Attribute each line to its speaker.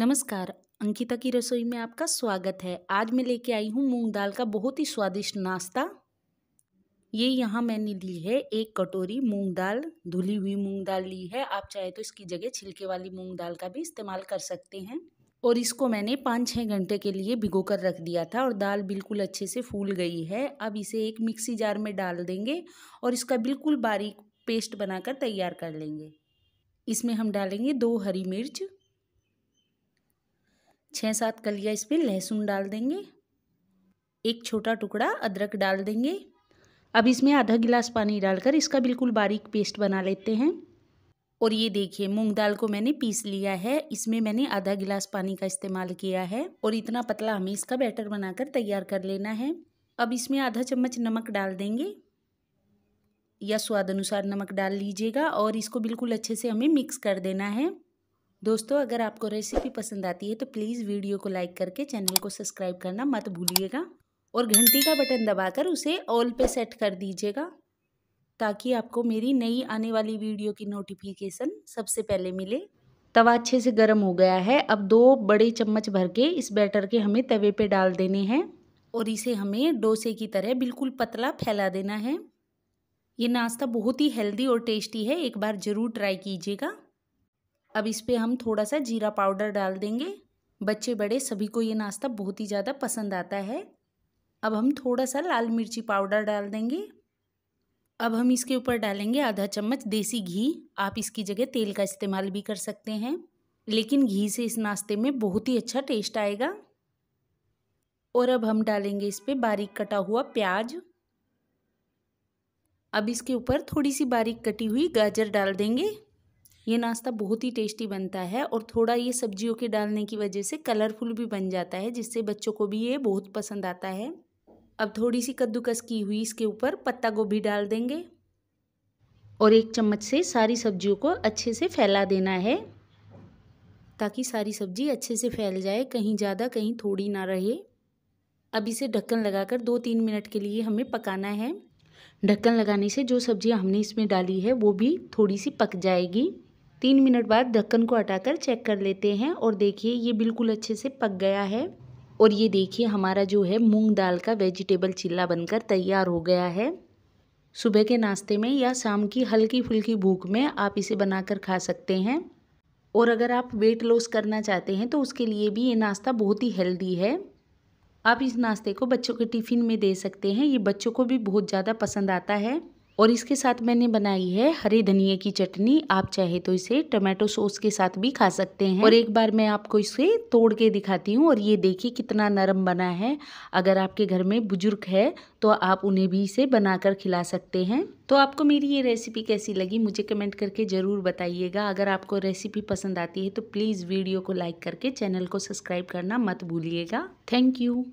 Speaker 1: नमस्कार अंकिता की रसोई में आपका स्वागत है आज मैं लेके आई हूँ मूंग दाल का बहुत ही स्वादिष्ट नाश्ता ये यहाँ मैंने ली है एक कटोरी मूंग दाल धुली हुई मूंग दाल ली है आप चाहे तो इसकी जगह छिलके वाली मूंग दाल का भी इस्तेमाल कर सकते हैं और इसको मैंने पाँच छः घंटे के लिए भिगो कर रख दिया था और दाल बिल्कुल अच्छे से फूल गई है अब इसे एक मिक्सी जार में डाल देंगे और इसका बिल्कुल बारीक पेस्ट बनाकर तैयार कर लेंगे इसमें हम डालेंगे दो हरी मिर्च छः सात कलियाँ इस पर लहसुन डाल देंगे एक छोटा टुकड़ा अदरक डाल देंगे अब इसमें आधा गिलास पानी डालकर इसका बिल्कुल बारीक पेस्ट बना लेते हैं और ये देखिए मूंग दाल को मैंने पीस लिया है इसमें मैंने आधा गिलास पानी का इस्तेमाल किया है और इतना पतला हमें इसका बैटर बनाकर तैयार कर लेना है अब इसमें आधा चम्मच नमक डाल देंगे या स्वाद अनुसार नमक डाल लीजिएगा और इसको बिल्कुल अच्छे से हमें मिक्स कर देना है दोस्तों अगर आपको रेसिपी पसंद आती है तो प्लीज़ वीडियो को लाइक करके चैनल को सब्सक्राइब करना मत भूलिएगा और घंटी का बटन दबाकर उसे ऑल पे सेट कर दीजिएगा ताकि आपको मेरी नई आने वाली वीडियो की नोटिफिकेशन सबसे पहले मिले तवा अच्छे से गर्म हो गया है अब दो बड़े चम्मच भर के इस बैटर के हमें तवे पे डाल देने हैं और इसे हमें डोसे की तरह बिल्कुल पतला फैला देना है ये नाश्ता बहुत ही हेल्दी और टेस्टी है एक बार ज़रूर ट्राई कीजिएगा अब इस पर हम थोड़ा सा जीरा पाउडर डाल देंगे बच्चे बड़े सभी को ये नाश्ता बहुत ही ज़्यादा पसंद आता है अब हम थोड़ा सा लाल मिर्ची पाउडर डाल देंगे अब हम इसके ऊपर डालेंगे आधा चम्मच देसी घी आप इसकी जगह तेल का इस्तेमाल भी कर सकते हैं लेकिन घी से इस नाश्ते में बहुत ही अच्छा टेस्ट आएगा और अब हम डालेंगे इस पर बारीक कटा हुआ प्याज अब इसके ऊपर थोड़ी सी बारीक कटी हुई गाजर डाल देंगे ये नाश्ता बहुत ही टेस्टी बनता है और थोड़ा ये सब्जियों के डालने की वजह से कलरफुल भी बन जाता है जिससे बच्चों को भी ये बहुत पसंद आता है अब थोड़ी सी कद्दूकस की हुई इसके ऊपर पत्ता गोभी डाल देंगे और एक चम्मच से सारी सब्जियों को अच्छे से फैला देना है ताकि सारी सब्जी अच्छे से फैल जाए कहीं ज़्यादा कहीं थोड़ी ना रहे अब इसे ढक्कन लगाकर दो तीन मिनट के लिए हमें पकाना है ढक्कन लगाने से जो सब्जियां हमने इसमें डाली है वो भी थोड़ी सी पक जाएगी तीन मिनट बाद ढक्कन को हटाकर चेक कर लेते हैं और देखिए ये बिल्कुल अच्छे से पक गया है और ये देखिए हमारा जो है मूंग दाल का वेजिटेबल चिल्ला बनकर तैयार हो गया है सुबह के नाश्ते में या शाम की हल्की फुल्की भूख में आप इसे बनाकर खा सकते हैं और अगर आप वेट लॉस करना चाहते हैं तो उसके लिए भी ये नाश्ता बहुत ही हेल्दी है आप इस नाश्ते को बच्चों के टिफ़िन में दे सकते हैं ये बच्चों को भी बहुत ज़्यादा पसंद आता है और इसके साथ मैंने बनाई है हरे धनिया की चटनी आप चाहे तो इसे टोमेटो सॉस के साथ भी खा सकते हैं और एक बार मैं आपको इसे तोड़ के दिखाती हूँ और ये देखिए कितना नरम बना है अगर आपके घर में बुजुर्ग है तो आप उन्हें भी इसे बनाकर खिला सकते हैं तो आपको मेरी ये रेसिपी कैसी लगी मुझे कमेंट करके ज़रूर बताइएगा अगर आपको रेसिपी पसंद आती है तो प्लीज़ वीडियो को लाइक करके चैनल को सब्सक्राइब करना मत भूलिएगा थैंक यू